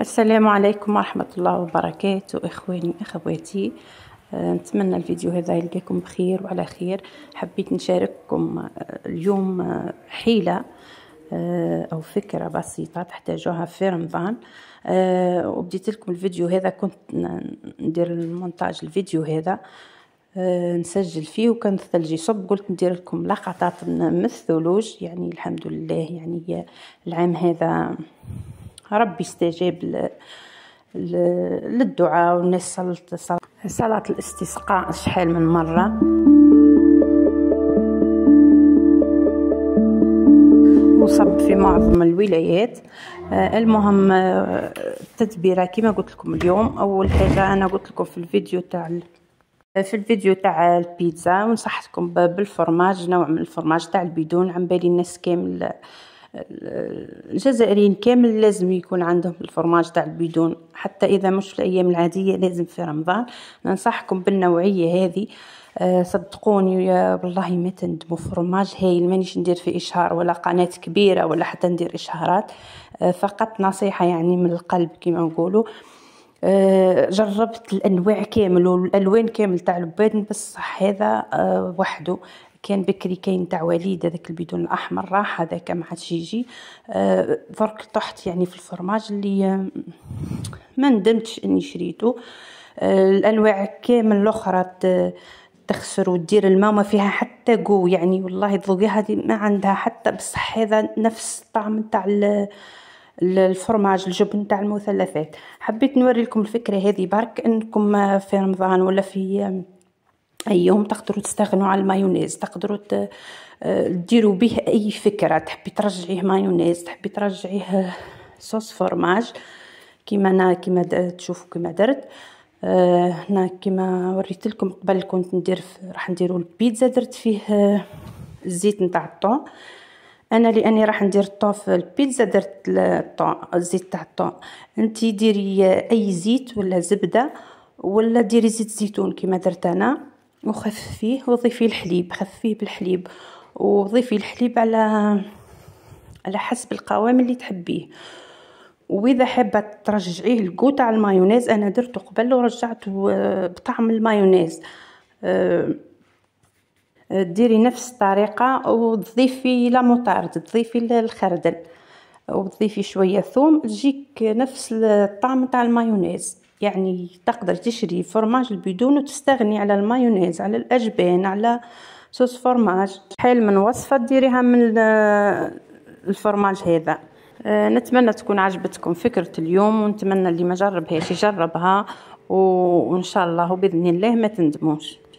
السلام عليكم ورحمة الله وبركاته إخواني أخواتي آه، نتمنى الفيديو هذا يلقاكم بخير وعلى خير حبيت نشارككم آه، اليوم آه، حيلة أو فكرة بسيطة تحتاجوها في رمضان وبديت لكم الفيديو هذا كنت ندير مونتاج الفيديو هذا نسجل فيه وكان الثلج يصب قلت ندير لكم لقطات من الثلوج يعني الحمد لله يعني العام هذا ربي استجاب للدعاء والناس صلت صلاة الاستسقاء شحال من مرة وصب في معظم الولايات آه، المهم التدبيرة آه، كما قلت لكم اليوم أول حاجة أنا قلت لكم في الفيديو تاع آه، في الفيديو تاع البيتزا ونصحتكم بالفرماج نوع من الفرماج تاع البيدون عم بالي الناس كامل الجزائريين كامل لازم يكون عندهم الفرماج تاع البيدون حتى اذا مش في الايام العاديه لازم في رمضان ننصحكم بالنوعيه هذه آه، صدقوني يا والله ما تندموا فرماج هايل مانيش ندير في اشهار ولا قناه كبيره ولا حتى ندير اشهارات آه، فقط نصيحه يعني من القلب كما نقولوا آه، جربت الانواع كامل والالوان كامل تاع البيض بصح هذا آه، وحده كان بكري كاين تاع وليد هذاك البيدون الاحمر راح هذاك ما عادش يجي آه، درك طحت يعني في الفرماج اللي ما ندمتش اني شريته الانواع كامل الاخرى تخسر ودير الماء ما فيها حتى جو يعني والله تذوقيها ما عندها حتى بصح هذا نفس الطعم تاع الفرماج الجبن تاع المثلثات حبيت نوري لكم الفكره هذه برك انكم آه، في رمضان ولا في اي يوم تقدروا تستغنوا على المايونيز تقدروا آه، تديروا به اي فكره تحبي ترجعيه مايونيز تحبي ترجعيه صوص فرماج كيما انا كيما تشوفوا كيما درت آه، هنا آه كيما وريت لكم قبل كنت ندير راح نديروا البيتزا درت فيه الزيت نتاع الطون انا لاني راح ندير الطون في البيتزا درت الطون الزيت تاع الطون انت ديري اي زيت ولا زبده ولا ديري زيت زيتون كما درت انا وخففيه وضيفي الحليب خففيه بالحليب وضيفي الحليب على على حسب القوام اللي تحبيه واذا حابه ترجعيه الكو تاع المايونيز انا درته قبل ورجعته آه، بطعم المايونيز أه ديري نفس الطريقه وتضيفي لا موطارد تضيفي الخردل وتضيفي شويه ثوم تجيك نفس الطعم تاع المايونيز يعني تقدر تشري فرماج البيدون وتستغني على المايونيز على الاجبان على صوص فرماج حيل من وصفه ديريها من الفرماج هذا آه، نتمنى تكون عجبتكم فكرة اليوم ونتمنى اللي ما جربهاش يجربها وإن شاء الله وبإذن الله ما تندموش